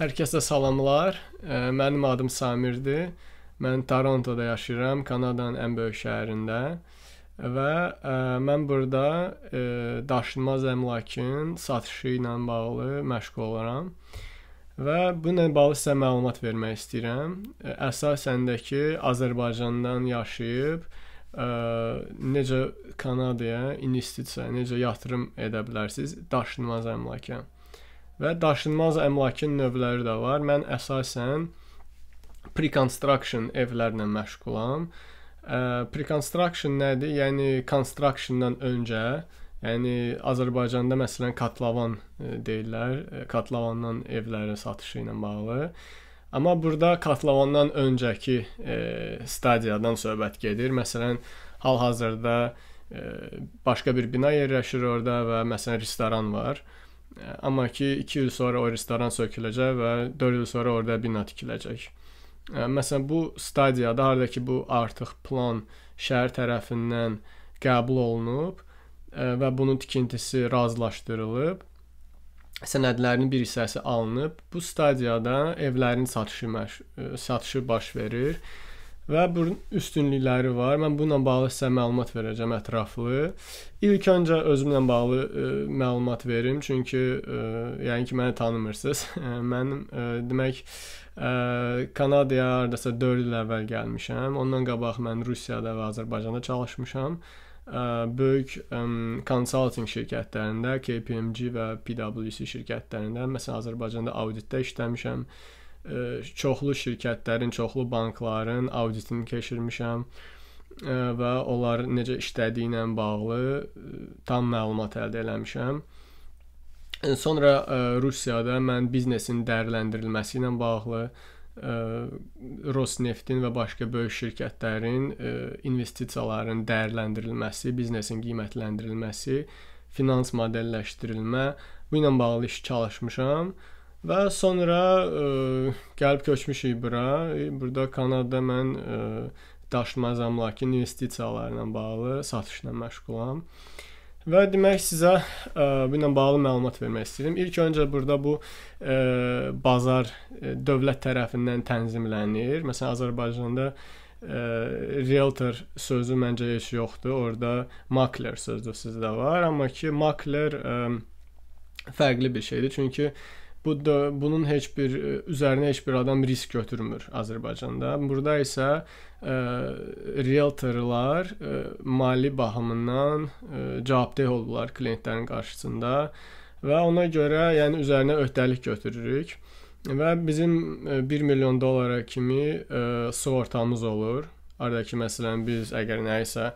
Hər kəsə salamlar. Mənim adım Samirdir. Mən Torontoda yaşayıram, Kanadanın ən böyük şəhərində. Və ə, mən burada ə, daşınmaz əmlakın satışı ilə bağlı məşğul olaram. Və bununla bağlı sizə məlumat vermək istəyirəm. Əsasən də ki, Azərbaycandan yaşayıb ə, necə Kanadaya investisiya, necə yatırım edə bilərsiniz daşınmaz əmlaka? və daşınmaz əmlakın növləri də var. Mən əsasən pre-construction evlərlə məşğulam. Pre-construction nədir? Yəni constructiondan öncə, yəni Azərbaycanda məsələn katlavan e, deyirlər, e, katlavandan evlərin satışı ilə bağlı. Amma burada katlavandan öncəki e, stadiyadan söhbət gedir. Məsələn, hal-hazırda e, başqa bir bina yerləşir orada və məsələn restoran var. E, Amma ki 2 il sonra o restoran söküləcək və 4 il sonra orada bina tikiləcək. E, məsələn bu stadiyada harda ki bu artıq plan şəhər tərəfindən qəbul olunub e, və bunun tikintisi razılaşdırılıb, sənədlərinin bir hissəsi alınıb, bu stadiyada evlərin satışı e, satışı baş verir və bunun üstünlükləri var. Mən bununla bağlı sizə məlumat verəcəm ətraflı. İlk öncə özümlə bağlı ə, e, məlumat verim, çünki ə, e, yəni ki, məni tanımırsınız. Mənim ə, e, demək ə, Kanadaya hardasa 4 il əvvəl gəlmişəm. Ondan qabaq mən Rusiyada və Azərbaycanda çalışmışam. Ə, böyük ə, consulting şirkətlərində, KPMG və PwC şirkətlərində, məsələn Azərbaycanda auditdə işləmişəm. Ə, çoxlu şirkətlərin, çoxlu bankların auditini keçirmişəm və onlar necə işlədiyi ilə bağlı tam məlumat əldə eləmişəm. Sonra Rusiyada mən biznesin dəyərləndirilməsi ilə bağlı Rosneftin və başqa böyük şirkətlərin investisiyaların dəyərləndirilməsi, biznesin qiymətləndirilməsi, finans modelləşdirilmə bu ilə bağlı iş çalışmışam. Ə, Və sonra ə, e, gəlib köçmüşük bura. Burada Kanadada mən ə, e, daşınmaz əmlak investisiyalarla bağlı satışla məşğulam. Və demək sizə ə, e, bununla bağlı məlumat vermək istəyirəm. İlk öncə burada bu ə, bazar ə, dövlət tərəfindən tənzimlənir. Məsələn, Azərbaycanda ə, realtor sözü məncə heç yoxdur. Orda makler sözü sizdə var, amma ki makler ə, fərqli bir şeydir. Çünki Bu da, bunun heç bir e, üzərinə heç bir adam risk götürmür Azərbaycanda. Burada isə ə, e, realtorlar ə, e, mali baxımından ə, cavabdeh olurlar klientlərin qarşısında və ona görə, yəni üzərinə öhdəlik götürürük. Və bizim 1 milyon dollara kimi ə, sığortamız olur. Aradakı məsələn biz əgər nəyisə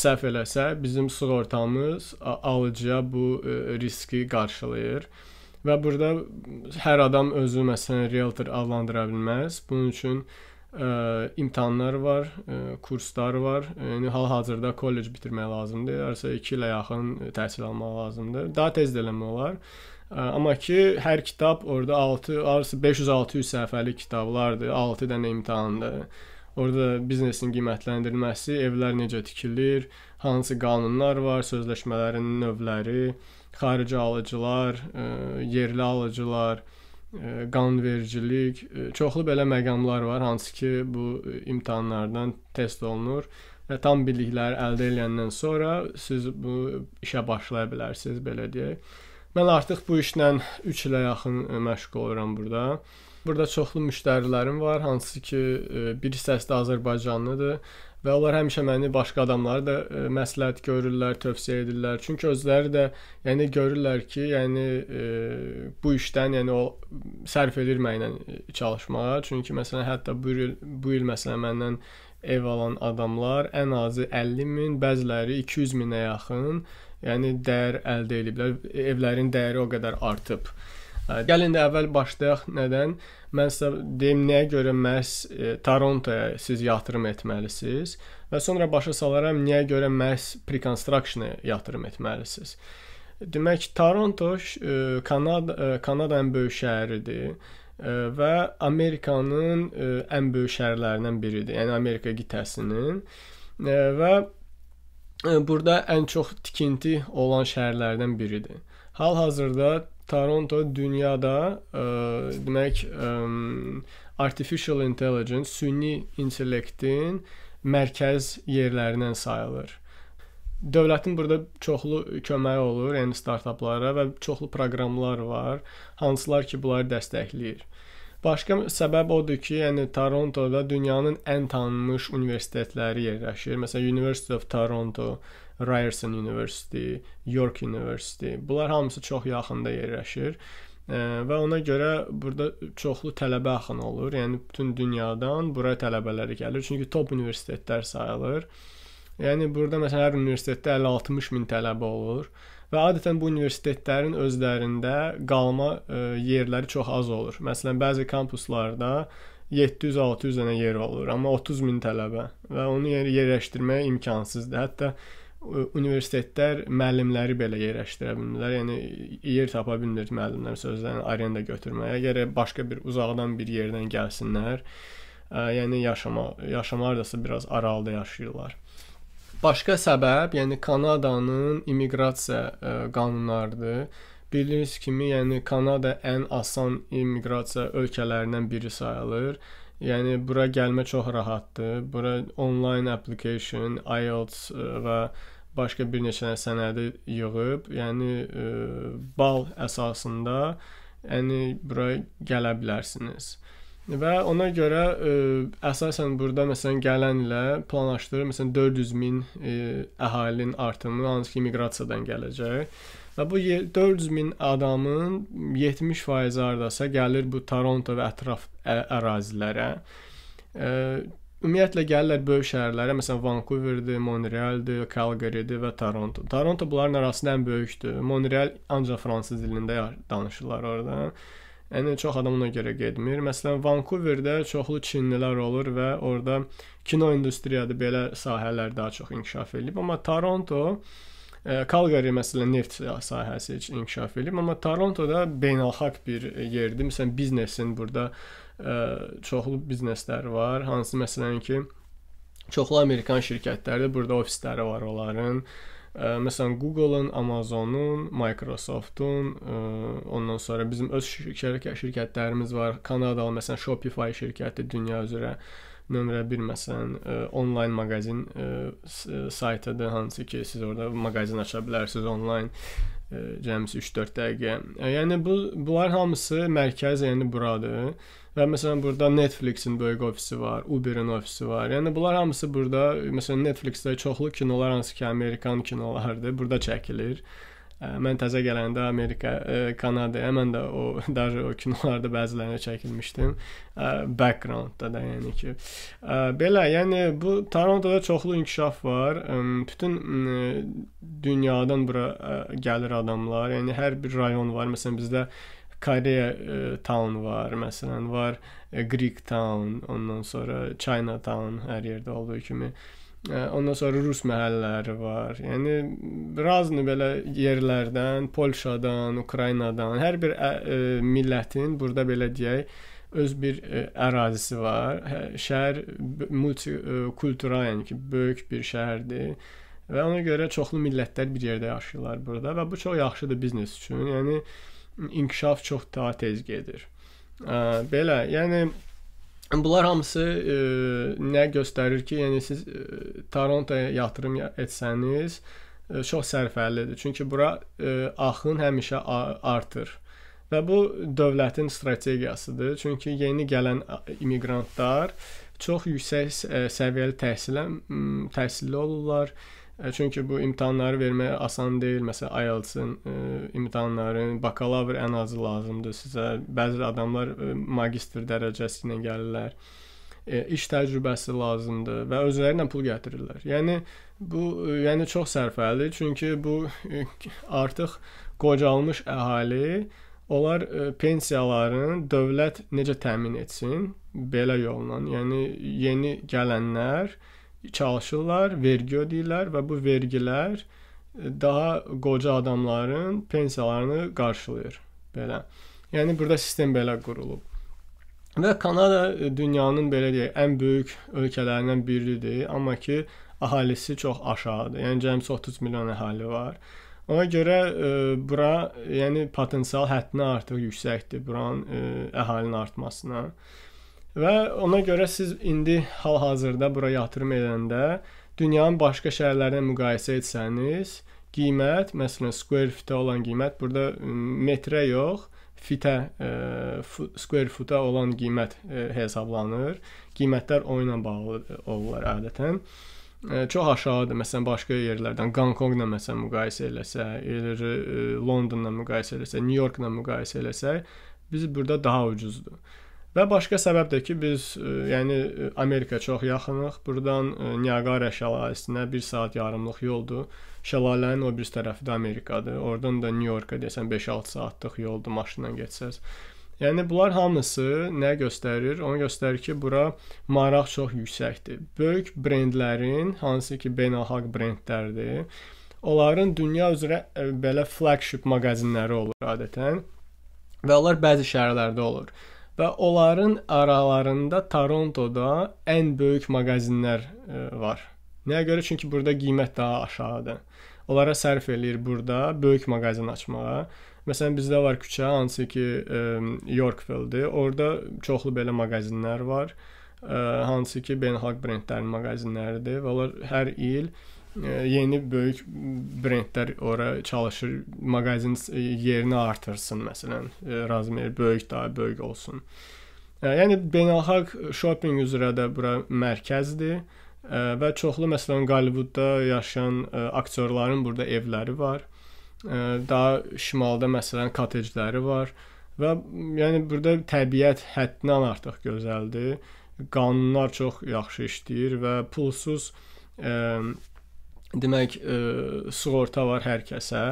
səhv eləsə, bizim sığortamız alıcıya bu ə, riski qarşılayır. Ə, Və burada hər adam özü məsələn realtor adlandıra bilməz. Bunun üçün ə, e, imtahanlar var, ə, e, kurslar var. Yəni hal-hazırda kollec bitirmək lazımdır. Yarısa 2 ilə yaxın təhsil almaq lazımdır. Daha tez də eləmək olar. Ə, e, amma ki, hər kitab orada 6, arası 500-600 səhifəlik kitablardır. 6 dənə imtahandır. Orada biznesin qiymətləndirilməsi, evlər necə tikilir, hansı qanunlar var, sözləşmələrin növləri, xarici alıcılar, e, yerli alıcılar, e, qanvericilik, e, çoxlu belə məqamlar var, hansı ki, bu imtahanlardan test olunur və tam bilikləri əldə edəndən sonra siz bu işə başlaya bilərsiniz, belə deyək. Mən artıq bu işlə 3 ilə yaxın məşğul oluram burada. Burada çoxlu müştərilərim var, hansı ki, bir hissəsi də Azərbaycanlıdır və onlar həmişə məni başqa adamları da ə, e, məsləhət görürlər, tövsiyə edirlər. Çünki özləri də yəni görürlər ki, yəni ə, e, bu işdən yəni o sərf edir mənlə çalışmağa. Çünki məsələn hətta bu il bu il məsələn məndən ev alan adamlar ən azı 50 min, bəziləri 200 minə yaxın, yəni dəyər əldə ediblər. Evlərin dəyəri o qədər artıb. Gəlin də əvvəl başlayaq nədən? Mən sizə deyim nəyə görə məhz e, Torontoya siz yatırım etməlisiniz və sonra başa salaram nəyə görə məhz pre-construction-a yatırım etməlisiniz. Demək Toronto e, Kanada e, Kanadanın böyük şəhəridir e, və Amerikanın e, ən böyük şəhərlərindən biridir. Yəni Amerika qitəsinin e, və e, burada ən çox tikinti olan şəhərlərdən biridir. Hal-hazırda Toronto dünyada ə, e, demək ə, e, artificial intelligence, süni intellektin mərkəz yerlərindən sayılır. Dövlətin burada çoxlu köməyi olur, yəni startaplara və çoxlu proqramlar var, hansılar ki, bunları dəstəkləyir. Başqa səbəb odur ki, yəni Torontoda dünyanın ən tanınmış universitetləri yerləşir. Məsələn, University of Toronto, Ryerson University, York University. Bunlar hamısı çox yaxında yerləşir və ona görə burada çoxlu tələbə axını olur. Yəni bütün dünyadan bura tələbələri gəlir. Çünki top universitetlər sayılır. Yəni burada məsələn hər universitetdə 50-60 min tələbə olur və adətən bu universitetlərin özlərində qalma ə, yerləri çox az olur. Məsələn, bəzi kampuslarda 700-600 dənə yer olur, amma 30 min tələbə və onu yerləşdirmək imkansızdır. Hətta universitetlər müəllimləri belə yerləşdirə bilmirlər. Yəni yer tapa bilmir müəllimlər sözlərini arenda götürməyə. Gərək başqa bir uzaqdan bir yerdən gəlsinlər. Yəni yaşama, yaşamalardasa biraz aralıda yaşayırlar. Başqa səbəb, yəni Kanadanın immiqrasiya qanunlarıdır. Bildiyiniz kimi, yəni Kanada ən asan immiqrasiya ölkələrindən biri sayılır. Yəni bura gəlmə çox rahatdır. Bura onlayn application, IELTS e, və başqa bir neçə sənədi yığıb, yəni e, bal əsasında yəni bura gələ bilərsiniz. Və ona görə ə, e, əsasən burada məsələn gələn ilə planlaşdırır, məsələn 400 min ə, əhalinin artımı hansı ki, miqrasiyadan gələcək. Və bu 4000 adamın 70% hardasa gəlir bu Toronto və ətraf ərazilərə. Ə, ümumiyyətlə gəlirlər böyük şəhərlərə, məsələn Vancouverdir, Montrealdir, Calgarydir və Toronto. Toronto bunların arasında ən böyükdür. Montreal ancaq fransız dilində danışırlar orada. Yəni çox adam ona görə getmir. Məsələn Vancouverdə çoxlu çinlilər olur və orada kino industriyada belə sahələr daha çox inkişaf edib, amma Toronto Kalqari məsələn neft sahəsi heç inkişaf edib, amma Torontoda beynəlxalq bir yerdir. Məsələn, biznesin burada ə, e, çoxlu bizneslər var. Hansı məsələn ki, çoxlu Amerikan şirkətləri burada ofisləri var onların. Ə, e, məsələn Google-ın, Amazon-un, Microsoft-un, e, ondan sonra bizim öz şirkət şirkətlərimiz var. Kanadalı məsələn Shopify şirkəti dünya üzrə ə, nömrə bir məsələn ə, e, onlayn maqazin ə, e, saytıdır, e, hansı ki, siz orada maqazin aça bilərsiniz onlayn ə, cəmisi 3-4 dəqiqə. Ə, yəni bu bunlar hamısı mərkəz, yəni buradır. Və məsələn burada Netflixin böyük ofisi var, Uber-in ofisi var. Yəni bunlar hamısı burada, məsələn Netflixdə çoxlu kinolar hansı ki, Amerikan kinolardır, burada çəkilir mən təzə gələndə Amerika, e, Kanadaya mən də o daha o kinolarda bəzilərinə çəkilmişdim. E, backgroundda da yəni ki. E, belə, yəni bu Torontoda çoxlu inkişaf var. Bütün dünyadan bura gəlir adamlar. Yəni hər bir rayon var. Məsələn bizdə Koreya town var, məsələn var Greek town, ondan sonra China town hər yerdə olduğu kimi. Eh, ondan sonra rus məhəllələri var. Yəni razını belə yerlərdən, Polşadan, Ukraynadan, hər bir ə, ə, e, millətin burada belə deyək, öz bir ə, e, ərazisi var. Hə, şəhər multikultural, e, yəni ki, böyük bir şəhərdir. Və ona görə çoxlu millətlər bir yerdə yaşayırlar burada və bu çox yaxşıdır biznes üçün. Yəni inkişaf çox daha tez gedir. Ə, belə, yəni Bunlar hamısı e, nə göstərir ki, yəni siz e, Torontoya yatırım etsəniz, e, çox sərfəlidir. Çünki bura e, axın həmişə artır. Və bu dövlətin strategiyasıdır. Çünki yeni gələn immiqrantlar çox yüksək e, səviyyəli təhsilə təhsilli olurlar. E, E, çünki bu imtahanları vermək asan deyil. Məsələn, IELTS-in imtahanları, bakalavr ən azı lazımdır sizə. Bəzi adamlar e, magistr dərəcəsi ilə gəlirlər. E, iş təcrübəsi lazımdır və özləri ilə pul gətirirlər. Yəni bu yəni çox sərfəlidir, çünki bu artıq qocalmış əhali onlar pensiyalarını dövlət necə təmin etsin belə yolla. Yəni yeni gələnlər çalışırlar, vergi ödəyirlər və bu vergilər e, daha qoca adamların pensiyalarını qarşılayır. Belə. Yəni burada sistem belə qurulub. Və Kanada e, dünyanın belə deyək, ən böyük ölkələrindən biridir, amma ki əhalisi çox aşağıdır. Yəni cəmsi 30 milyon əhali var. Ona görə e, bura, yəni potensial həddini artıq yüksəkdir buranın e, əhalinin artmasına. E, Və ona görə siz indi hal-hazırda bura yatırım edəndə dünyanın başqa şəhərlərinə müqayisə etsəniz, qiymət, məsələn, square feet-ə olan qiymət burada metrə yox, fitə, e, square foot-a olan qiymət e, hesablanır. Qiymətlər o ilə bağlı olurlar adətən. E, çox aşağıdır. Məsələn, başqa yerlərdən Gonkongla məsələn müqayisə eləsə, elə Londonla müqayisə eləsə, Nyu-Yorkla müqayisə eləsə, biz burada daha ucuzdur. Və başqa səbəb də ki, biz ə, e, yəni e, Amerika çox yaxınıq. Burdan e, Niagara şəlaləsinə 1 saat yarımlıq yoldur. Şəlalənin o bir tərəfi də Amerikadır. Oradan da Nyu-Yorka desən 5-6 saatlıq yoldur maşınla getsəz. Yəni bunlar hamısı nə göstərir? Onu göstərir ki, bura maraq çox yüksəkdir. Böyük brendlərin, hansı ki, beynəlxalq brendlərdir, onların dünya üzrə belə flagship mağazinləri olur adətən və onlar bəzi şəhərlərdə olur və onların aralarında Torontoda ən böyük mağazinlər e, var. Nəyə görə? Çünki burada qiymət daha aşağıdır. Onlara sərf eləyir burada böyük mağazin açmağa. Məsələn bizdə var küçə, hansı ki ə, e, Yorkville-dir. Orda çoxlu belə mağazinlər var. Ə, e, hansı ki beynəlxalq brendlərin mağazinləridir və onlar hər il ə, E, yeni böyük brendlər ora çalışır, mağazin yerini artırsın məsələn. E, Razmer böyük daha böyük olsun. E, yəni beynəlxalq shopping üzrə də bura mərkəzdir və çoxlu məsələn Qaliwoodda yaşayan aktyorların burada evləri var. Daha şimalda məsələn kotejləri var və yəni burada təbiət həddindən artıq gözəldir. Qanunlar çox yaxşı işləyir və pulsuz ə, demək e, sığorta var hər kəsə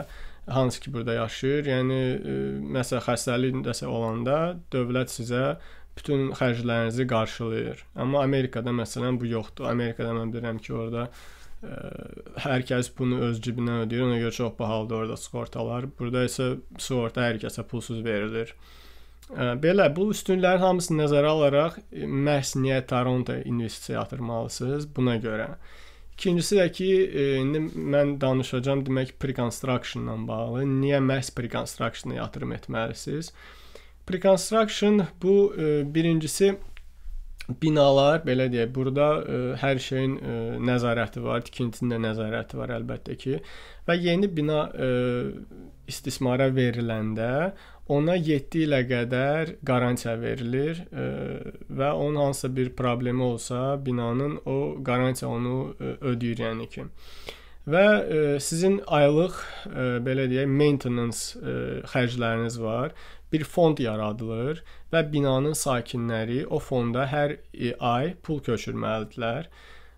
hansı ki burada yaşayır. Yəni e, məsəl xəstəlik nəsə olanda dövlət sizə bütün xərclərinizi qarşılayır. Amma Amerikada məsələn bu yoxdur. Amerikada mən bilirəm ki, orada ə, e, hər kəs bunu öz cibindən ödəyir. Ona görə çox bahalıdır orada sığortalar. Burada isə sığorta hər kəsə pulsuz verilir. Ə, e, belə bu üstünlüklərin hamısını nəzərə alaraq məhz niyə Torontoya investisiya yatırmalısınız buna görə. Ə, İkincisi də ki, e, indi mən danışacağam demək pre-construction-la bağlı. Niyə məhz pre-construction-a yatırım etməlisiniz? Pre-construction bu e, birincisi binalar, belə deyək, burada ə, e, hər şeyin ə, nəzarəti var, tikintinin də nəzarəti var əlbəttə ki. Və yeni bina ə, istismara veriləndə ona 7 ilə qədər qarantiya verilir ə, e, və onun hansısa bir problemi olsa, binanın o qarantiya onu ə, e, ödəyir, yəni ki. Və ə, e, sizin aylıq ə, belə deyək, maintenance ə, xərcləriniz var. Bir fond yaradılır və binanın sakinləri o fonda hər ay pul köçürməlidirlər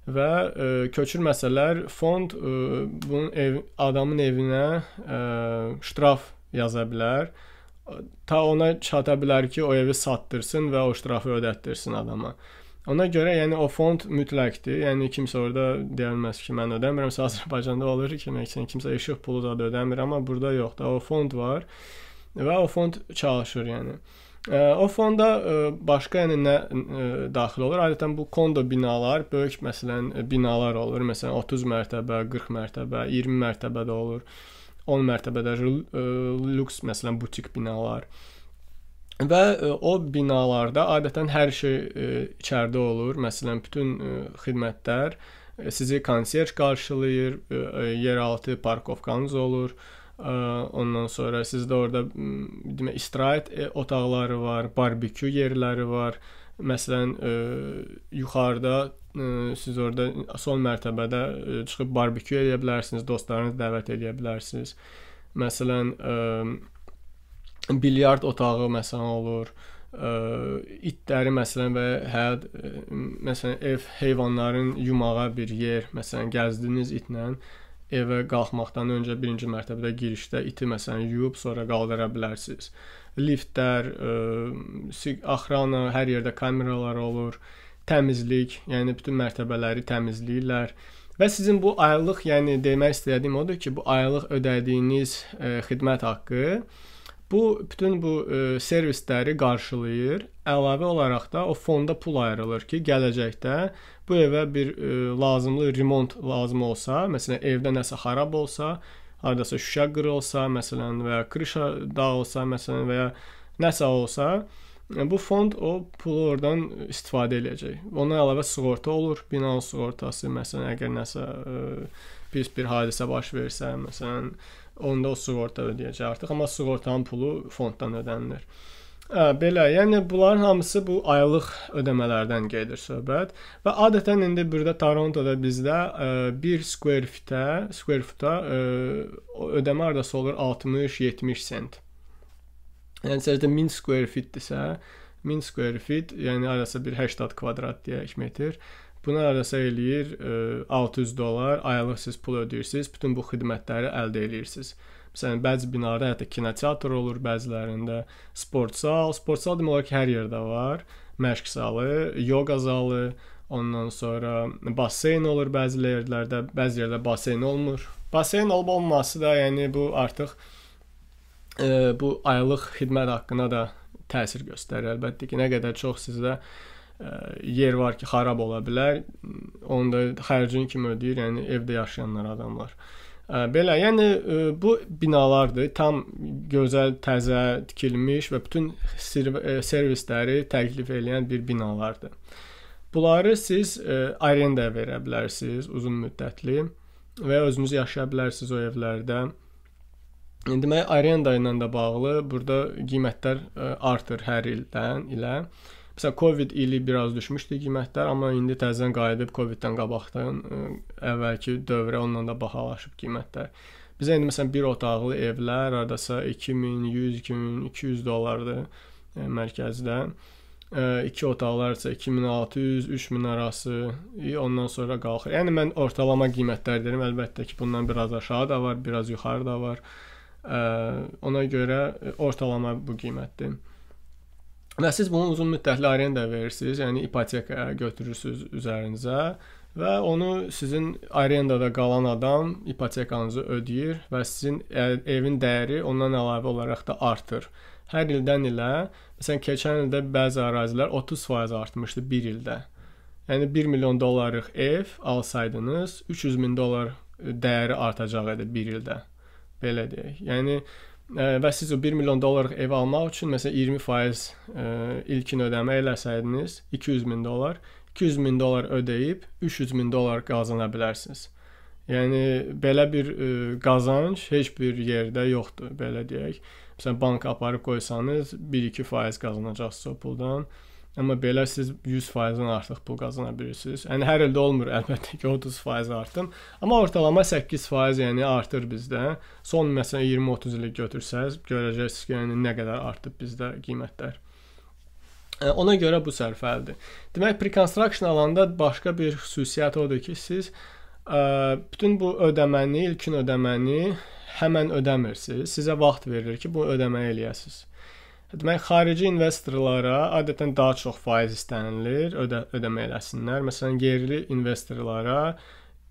və ə, e, köçürməsələr fond ə, e, bunun ev, adamın evinə ə, e, ştraf yaza bilər. Ta ona çata bilər ki, o evi satdırsın və o ştrafı ödətdirsin adama. Ona görə, yəni o fond mütləqdir. Yəni kimsə orada deyə bilməz ki, mən ödəmirəm. Sə Azərbaycanda olur ki, məqsədən kimsə işıq pulu da ödəmir, amma burada yox da o fond var və o fond çalışır, yəni. O fonda e, başqa yəni nə e, daxil olur? Adətən bu kondo binalar, böyük məsələn e, binalar olur. Məsələn 30 mərtəbə, 40 mərtəbə, 20 mərtəbə də olur. 10 mərtəbədə lüks məsələn butik binalar. Və o binalarda adətən hər şey içəridə olur. Məsələn bütün xidmətlər sizi konsiyerj qarşılayır, yeraltı parkovkanız olur Ondan sonra sizdə orada hmm, demə istirahət e, otaqları var, barbekyu yerləri var. Məsələn, e, yuxarıda e, siz orada son mərtəbədə çıxıb barbekyu edə bilərsiniz, dostlarınızı dəvət edə bilərsiniz. Məsələn, bilyard otağı məsələn olur ə, itləri məsələn və həyat məsələn ev heyvanların yumağa bir yer, məsələn gəzdiniz itlə evə qalxmaqdan öncə birinci mərtəbədə girişdə iti məsələn yuyub sonra qaldıra bilərsiniz. Liftlər, ə, e, axrana, hər yerdə kameralar olur, təmizlik, yəni bütün mərtəbələri təmizləyirlər. Və sizin bu aylıq, yəni demək istədiyim odur ki, bu aylıq ödədiyiniz ə, e, xidmət haqqı Bu bütün bu ə, e, servisləri qarşılayır. Əlavə olaraq da o fonda pul ayrılır ki, gələcəkdə bu evə bir ə, e, lazımlı remont lazım olsa, məsələn, evdə nəsə xarab olsa, hardasa şüşə qırılsa, məsələn, və ya krişa dağılsa, məsələn, və ya nəsə olsa, e, bu fond o pulu oradan istifadə eləyəcək. Ona əlavə sığorta olur, binanın sığortası, məsələn, əgər nəsə ə, pis bir hadisə baş versə, məsələn, onda o sığorta ödəyəcək artıq, amma sığortanın pulu fonddan ödənilir. Hə, belə, yəni bunların hamısı bu aylıq ödəmələrdən gedir söhbət və adətən indi burada Torontoda bizdə 1 e, square feet-ə, square foot-a e, ödəmə hardasa olur 60-70 sent. Yəni sözdə 1000 square feet-dirsə, 1000 square feet, yəni hardasa bir 80 kvadrat deyək metr. Buna arasa eləyir 600 e, dollar, aylıq siz pul ödəyirsiniz, bütün bu xidmətləri əldə eləyirsiniz. Məsələn, bəzi binalarda hətta kinoteatr olur, bəzilərində sport zal, sport zal demək olar ki, hər yerdə var. Məşq zalı, yoga zalı, ondan sonra basseyn olur bəzi yerlərdə, bəzi yerdə basseyn olmur. Basseyn olub-olmaması da, yəni bu artıq e, bu aylıq xidmət haqqına da təsir göstərir. Əlbəttə ki, nə qədər çox sizdə yer var ki, xarab ola bilər. Onu da xərcini kim ödəyir? Yəni evdə yaşayanlar adamlar. Belə, yəni bu binalardır. Tam gözəl, təzə tikilmiş və bütün servisləri təklif edən bir binalardır. Bunları siz arenda verə bilərsiniz uzun müddətli və özünüz yaşaya bilərsiniz o evlərdə. Demək, arenda ilə də bağlı burada qiymətlər artır hər ildən ilə. Ə, Məsələn, Covid ili biraz düşmüşdü qiymətlər, amma indi təzədən qayıdıb Coviddən qabaqdan e, əvvəlki dövrə ondan da bahalaşıb qiymətlər. Bizə indi məsələn bir otaqlı evlər hardasa 2100-2200 dollardır e, mərkəzdə. 2 e, otaqlar isə 2600-3000 arası, ondan sonra qalxır. Yəni mən ortalama qiymətlər deyirəm. Əlbəttə ki, bundan biraz aşağı da var, biraz yuxarı da var. Ona görə ortalama bu qiymətdir. Və siz bunu uzun müddətli arenda verirsiniz, yəni ipoteka götürürsüz üzərinizə və onu sizin arendada qalan adam ipotekanızı ödəyir və sizin e, evin dəyəri ondan əlavə olaraq da artır. Hər ildən ilə, məsələn, keçən ildə bəzi ərazilər 30% artmışdı 1 ildə. Yəni 1 milyon dollarlıq ev alsaydınız, 300 min dollar dəyəri artacaq idi 1 ildə. Belə deyək. Yəni və siz o 1 milyon dollar ev almaq üçün məsələn 20% ilkin ödəmə eləsəydiniz 200 min dollar, 200 min dollar ödəyib 300 min dollar qazana bilərsiniz. Yəni belə bir ə, qazanc heç bir yerdə yoxdur, belə deyək. Məsələn banka aparıb qoysanız 1-2% qazanacaqsınız o puldan. Amma belə siz 100%-dən artıq pul qazana bilirsiniz. Yəni hər ildə olmur əlbəttə ki, 30% artım, amma ortalama 8% yəni artır bizdə. Son məsələn 20-30 illik götürsəz, görəcəksiniz ki, yəni nə qədər artıb bizdə qiymətlər. E, ona görə bu sərfəldir. Demək, pre-construction alanda başqa bir xüsusiyyət odur ki, siz ə, e, bütün bu ödəməni, ilkin ödəməni həmin ödəmirsiniz. Sizə vaxt verilir ki, bu ödəməni eləyəsiniz. Demək, xarici investorlara adətən daha çox faiz istənilir, ödə ödəmə eləsinlər. Məsələn, yerli investorlara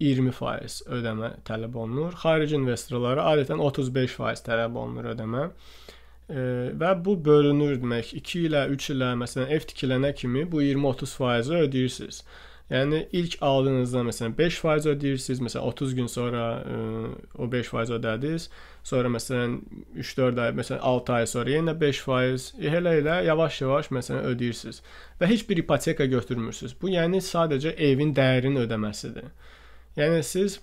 20% ödəmə tələb olunur. Xarici investorlara adətən 35% tələb olunur ödəmə. E, və bu bölünür demək, 2 ilə, 3 ilə, məsələn, ev tikilənə kimi bu 20-30% ödəyirsiniz. Yəni ilk aldığınızda məsələn 5% ödəyirsiniz, məsələn 30 gün sonra ə, o 5% ödədiniz. Sonra məsələn 3-4 ay, məsələn 6 ay sonra yenə 5% e, elə-elə yavaş-yavaş məsələn ödəyirsiniz və heç bir ipoteka götürmürsüz. Bu yəni sadəcə evin dəyərinin ödəməsidir. Yəni siz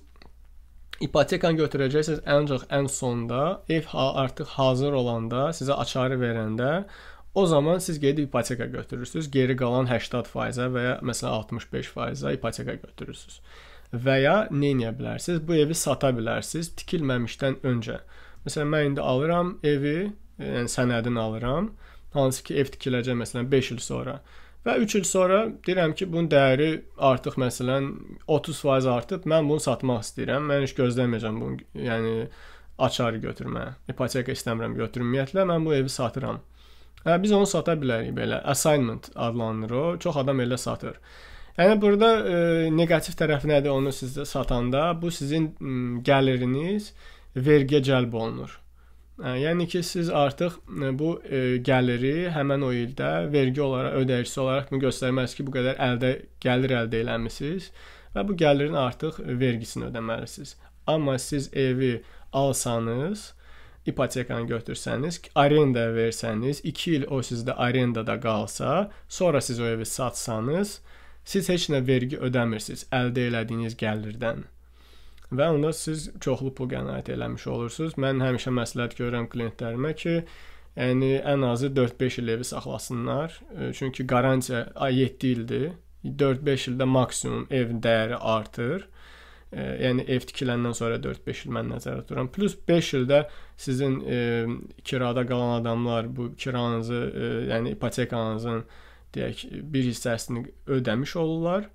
ipotekanı götürəcəksiniz ancaq ən sonda ev artıq hazır olanda, sizə açarı verəndə O zaman siz gedib ipoteka götürürsüz, geri qalan 80%-ə və ya məsələn 65%-ə ipoteka götürürsüz. Və ya nə edə bilərsiniz? Bu evi sata bilərsiniz tikilməmişdən öncə. Məsələn, mən indi alıram evi, e, yəni sənədini alıram, hansı ki, ev tikiləcək məsələn 5 il sonra. Və 3 il sonra deyirəm ki, bunun dəyəri artıq məsələn 30% artıb. Mən bunu satmaq istəyirəm. Mən heç gözləməyəcəm bunu, yəni açarı götürməyə. İpoteka istəmirəm götürüm. Ümumiyyətlə mən bu evi satıram. Hə, biz onu sata bilərik belə. Assignment adlanır o. Çox adam elə satır. Yəni burada e, neqativ tərəfi nədir onu sizdə satanda? Bu sizin gəliriniz vergiyə cəlb olunur. Hə, yəni ki, siz artıq e, bu e, gəliri həmin o ildə vergi olaraq ödəyicisi olaraq mı göstərməlisiniz ki, bu qədər əldə gəlir əldə eləmisiniz və bu gəlirin artıq vergisini ödəməlisiniz. Amma siz evi alsanız, ipotekanı götürsəniz, arenda versəniz, 2 il o sizdə arendada qalsa, sonra siz o evi satsanız, siz heç nə vergi ödəmirsiniz əldə elədiyiniz gəlirdən. Və onda siz çoxlu pul qənaət eləmiş olursunuz. Mən həmişə məsləhət görürəm klientlərimə ki, yəni ən azı 4-5 il evi saxlasınlar. Çünki qarantiya 7 ildir. 4-5 ildə maksimum evin dəyəri artır E, yəni ev tikiləndən sonra 4-5 il mən nəzərdə tuturam. Plus 5 ildə sizin e, kirada qalan adamlar bu kiranızı, e, yəni ipotekanızın deyək bir hissəsini ödəmiş olurlar.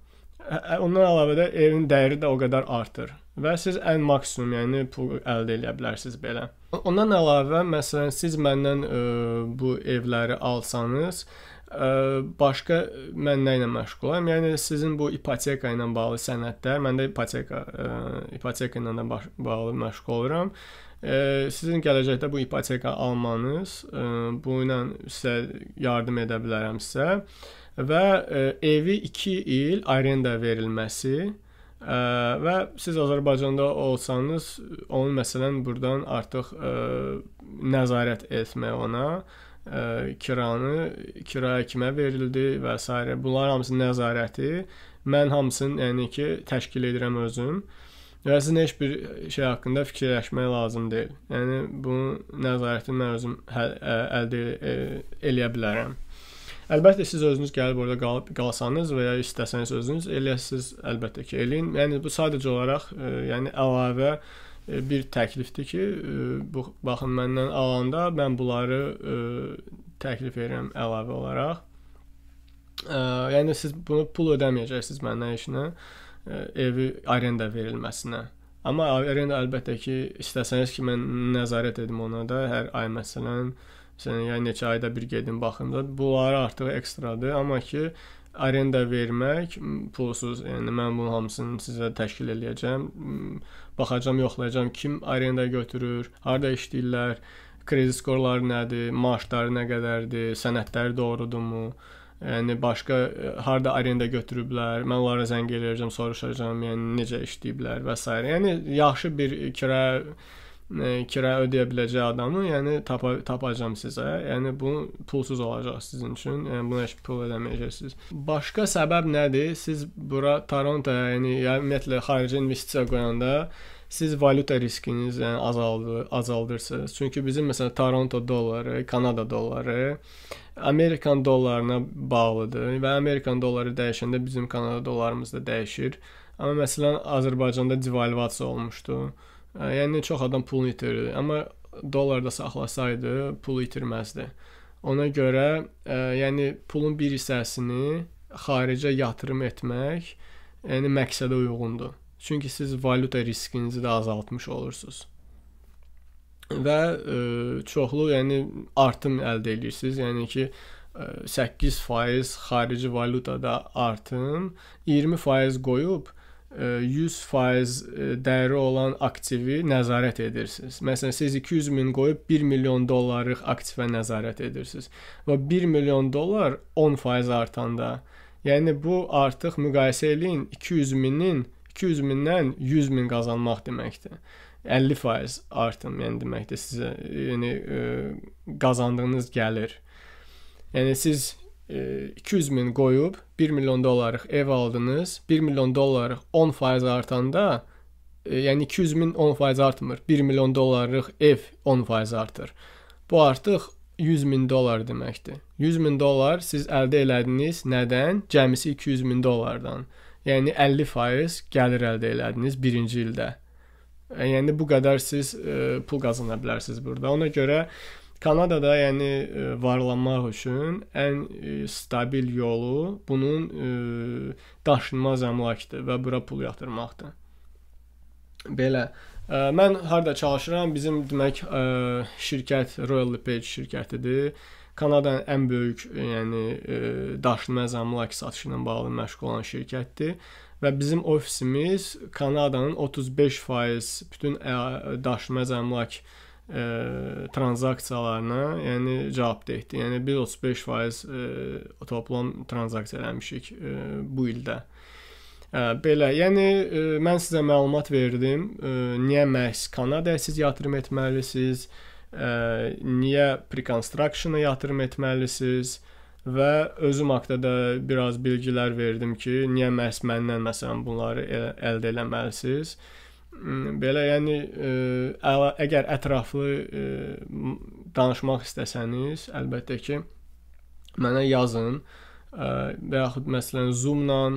E, ondan əlavə də evin dəyəri də o qədər artır və siz ən maksimum, yəni pul əldə edə bilərsiniz belə. Ondan əlavə, məsələn, siz məndən ə, e, bu evləri alsanız, başqa mən nə ilə məşğulam? Yəni sizin bu ipoteka ilə bağlı sənədlər, məndə ipoteka ipoteka ilə də bağlı məşğul oluram. Sizin gələcəkdə bu ipoteka almanız bu ilə sizə yardım edə bilərəmsə və evi 2 il arenda verilməsi və siz Azərbaycanda olsanız, onun məsələn burdan artıq nəzarət etmək ona ə, kiranı kirayə kimə verildi və s. Bunlar hamısı nəzarəti mən hamısını yəni ki təşkil edirəm özüm. Və sizin heç bir şey haqqında fikirləşmək lazım deyil. Yəni bunu nəzarətini mən özüm həl, ə, əldə ə, eləyə bilərəm. Əlbəttə siz özünüz gəlib orada qalıb qalsanız və ya istəsəniz özünüz eləyəsiz, əlbəttə ki, eləyin. Yəni bu sadəcə olaraq ə, yəni əlavə ə, E, bir təklifdir ki, e, bu baxın məndən alanda mən bunları e, təklif edirəm əlavə olaraq. Yəni siz bunu pul ödəməyəcəksiniz məndən işinə, evi arenda verilməsinə. Amma arenda əlbəttə ki, istəsəniz ki, mən nəzarət edim ona da hər ay məsələn, məsələn, yəni neçə ayda bir gedim baxın da, bunları artıq ekstradır, amma ki, arenda vermək pulsuz, yəni mən bunun hamısını sizə təşkil eləyəcəm. Baxacam, yoxlayacam kim arenda götürür, harda işləyirlər, kredit skorları nədir, maaşları nə qədərdir, sənədləri doğrudurmu? Yəni başqa e, harda arenda götürüblər, mən onlara zəng eləyəcəm, soruşacağam, yəni necə işləyiblər və s. Yəni yaxşı bir kira E, kira ödəyə biləcək adamı, yəni tapa, tapacam sizə. Yəni bu pulsuz olacaq sizin üçün. Yəni buna heç pul ödəməyəcəksiniz. Başqa səbəb nədir? Siz bura Torontoya, yəni ya ümumiyyətlə xarici investisiya qoyanda siz valyuta riskiniz yəni azaldı, azaldırsınız. Çünki bizim məsələn Toronto dolları, Kanada dolları Amerikan dollarına bağlıdır və Amerikan dolları dəyişəndə bizim Kanada dollarımız da dəyişir. Amma məsələn Azərbaycanda devalvasiya olmuşdu. Yəni çox adam pulunu itirirdi, amma dollarda saxlasaydı pul itirməzdi. Ona görə, ə, e, yəni pulun bir hissəsini xaricə yatırım etmək, yəni məqsədə uyğundur. Çünki siz valyuta riskinizi də azaltmış olursunuz və ə, e, çoxlu, yəni artım əldə edirsiniz. Yəni ki 8% e, xarici valyutada artım, 20% qoyub 100% e, e, dəyəri olan aktivi nəzarət edirsiniz. Məsələn, siz 200 min qoyub 1 milyon dollarlıq aktivə nəzarət edirsiniz və 1 milyon dollar 10% artanda, yəni bu artıq müqayisə eləyin 200 minin 200 mindən 100 min qazanmaq deməkdir. 50% artım yəni deməkdir sizə, yəni ə, e, qazandığınız gəlir. Yəni siz 200 min qoyub 1 milyon dollarlıq ev aldınız. 1 milyon dollarlıq 10% artanda, e, yəni 200 min 10% artmır. 1 milyon dollarlıq ev 10% artır. Bu artıq 100 min dollar deməkdir. 100 min dollar siz əldə elədiniz nədən? Cəmisi 200 min dollardan. Yəni 50% gəlir əldə elədiniz birinci ildə. E, yəni bu qədər siz ə, e, pul qazana bilərsiniz burada. Ona görə Kanadada, yəni e, varlanmaq üçün ən e, stabil yolu bunun e, daşınmaz əmlakdır və bura pul yatırmaqdır. Belə mən harda çalışıram? Bizim demək şirkət Royal Page şirkətidir. Kanadanın ən böyük, yəni daşınmaz əmlak satışı ilə bağlı məşğul olan şirkətdir və bizim ofisimiz Kanadanın 35% bütün daşınmaz əmlak ə, e, transaksiyalarına, yəni cavabdehdir. Yəni 1.35% ə, e, toplam transaksiya eləmişik ə, e, bu ildə. Ə, belə, yəni ə, mən sizə məlumat verdim. Ə, niyə məhz Kanadaya siz yatırım etməlisiniz? Ə, niyə pre-construction-a yatırım etməlisiniz? Və özüm haqqında da biraz bilgilər verdim ki, niyə məhz məndən məsələn bunları əl əldə eləməlisiniz? Ə, Mm, belə yəni e, ə, əgər ətraflı ə, e, danışmaq istəsəniz, əlbəttə ki, mənə yazın ə, e, və yaxud məsələn Zoom-la ə,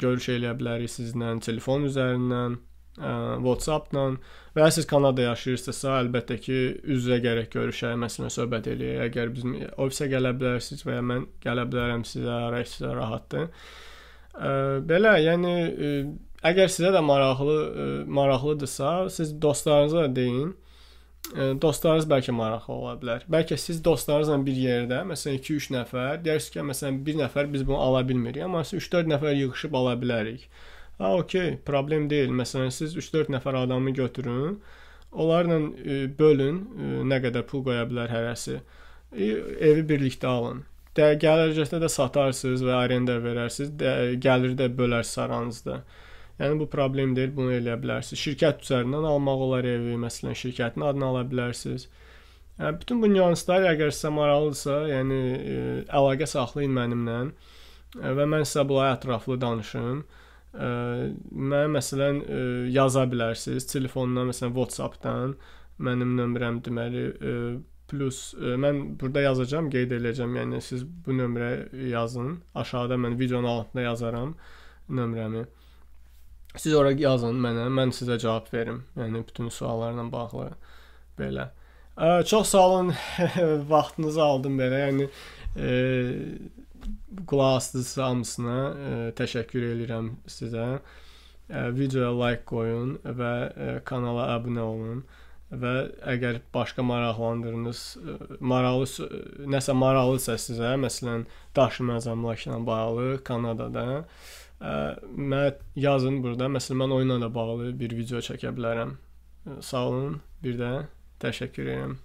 görüş eləyə bilərik sizlə telefon üzərindən, ə, WhatsApp-la və siz Kanada yaşayırsınızsa, əlbəttə ki, üz-üzə gərək görüşək, məsələn söhbət eləyək. Əgər bizim ofisə gələ bilərsiniz və ya mən gələ bilərəm sizə, arayışsa rahatdır. Ə, belə, yəni ə, Əgər sizə də maraqlı ə, e, maraqlıdırsa, siz dostlarınıza da deyin. Ə, e, dostlarınız bəlkə maraqlı ola bilər. Bəlkə siz dostlarınızla bir yerdə, məsələn 2-3 nəfər, deyirsiniz ki, məsələn 1 nəfər biz bunu ala bilmirik, amma siz 3-4 nəfər yığılıb ala bilərik. Ha, okey, problem deyil. Məsələn, siz 3-4 nəfər adamı götürün, onlarla ə, e, bölün ə, nə qədər pul qoya bilər hərəsi. E, evi birlikdə alın gələcəkdə də satarsınız və arenda verərsiniz, də, gəlirdə bölərsiniz aranızda. Yəni bu problem deyil, bunu eləyə bilərsiniz. Şirkət üzərindən almaq olar evi, məsələn, şirkətin adını ala bilərsiniz. Yəni bütün bu nüanslar əgər sizə maraqlıdsa, yəni ə, e, əlaqə saxlayın mənimlə e, və mən sizə bunları ətraflı danışım. Ə, e, mənə məsələn ə, yaza bilərsiniz telefondan, məsələn WhatsApp-dan mənim nömrəm deməli ə, plus ə, mən burada yazacağam, qeyd edəcəm. Yəni siz bu nömrə yazın. Aşağıda mən videonun altında yazaram nömrəmi. Siz ora yazın mənə, mən sizə cavab verim. Yəni bütün suallarla bağlı belə. Ə, çox sağ olun vaxtınızı aldım belə. Yəni e, qulaq asdınız hamısına. E, təşəkkür edirəm sizə. E, videoya like qoyun və e, kanala abunə olun və əgər başqa maraqlandırınız, e, maraqlı nəsə maraqlısa sizə, məsələn, daşınma əmlakla bağlı Kanadada Mən yazın burada, məsələn, mən oyunla da bağlı bir video çəkə bilərəm. Sağ olun. Bir də təşəkkür edirəm.